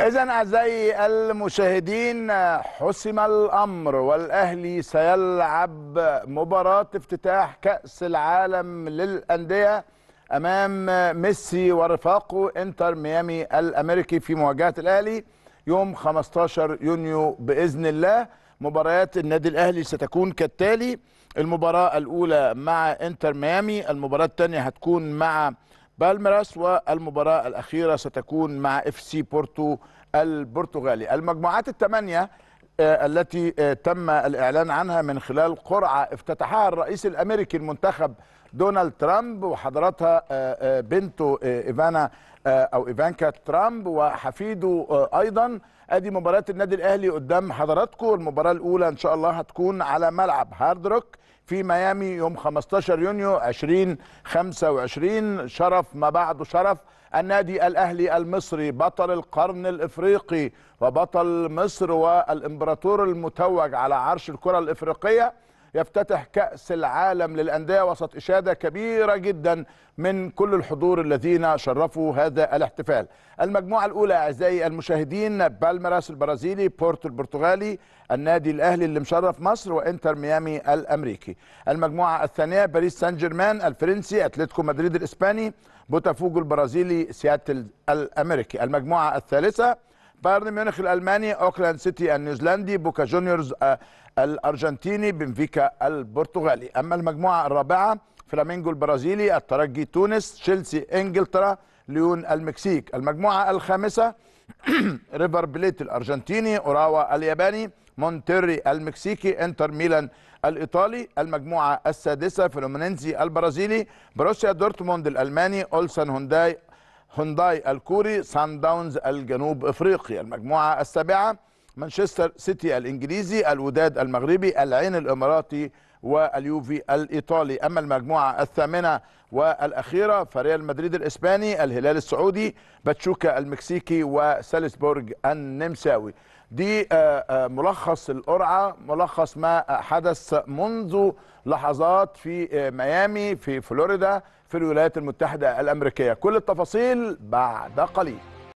إذا أعزائي المشاهدين حسم الأمر والأهلي سيلعب مباراة افتتاح كأس العالم للأندية أمام ميسي ورفاقه إنتر ميامي الأمريكي في مواجهة الأهلي يوم 15 يونيو بإذن الله مباريات النادي الأهلي ستكون كالتالي المباراة الأولى مع إنتر ميامي المباراة الثانية هتكون مع بالميراس والمباراه الاخيره ستكون مع اف سي بورتو البرتغالي المجموعات الثمانيه آه، التي آه، تم الاعلان عنها من خلال قرعه افتتحها الرئيس الامريكي المنتخب دونالد ترامب وحضراتها آه، آه، بنته آه، ايفانا او ايفانكا ترامب وحفيده ايضا ادي مباراه النادي الاهلي قدام حضراتكم المباراه الاولى ان شاء الله هتكون على ملعب هارد روك في ميامي يوم 15 يونيو 2025 شرف ما بعده شرف النادي الاهلي المصري بطل القرن الافريقي وبطل مصر والامبراطور المتوج على عرش الكره الافريقيه يفتتح كأس العالم للأندية وسط إشادة كبيرة جدا من كل الحضور الذين شرفوا هذا الاحتفال المجموعة الأولى أعزائي المشاهدين بالميراس البرازيلي بورتو البرتغالي النادي الأهلي اللي مشرف مصر وإنتر ميامي الأمريكي المجموعة الثانية باريس سان جيرمان الفرنسي أتلتيكو مدريد الإسباني بوتافوجو البرازيلي سياتل الأمريكي المجموعة الثالثة بايرن ميونخ الالماني اوكلاند سيتي النيوزيلندي بوكا جونيورز آه، الارجنتيني بنفيكا البرتغالي اما المجموعه الرابعه فلامينجو البرازيلي الترجي تونس تشيلسي انجلترا ليون المكسيك المجموعه الخامسه ريفر بليت الارجنتيني اوراوا الياباني مونتيري المكسيكي انتر ميلان الايطالي المجموعه السادسه فلومينينزي البرازيلي بروسيا دورتموند الالماني اولسن هونداي هونداي الكوري سان داونز الجنوب افريقي المجموعه السابعه مانشستر سيتي الانجليزي الوداد المغربي العين الاماراتي واليوفي الايطالي اما المجموعه الثامنه والاخيره فريال مدريد الاسباني الهلال السعودي باتشوكا المكسيكي وسالزبورج النمساوي دي آه، آه، ملخص القرعه ملخص ما حدث منذ لحظات في آه، ميامي في فلوريدا في الولايات المتحده الامريكيه كل التفاصيل بعد قليل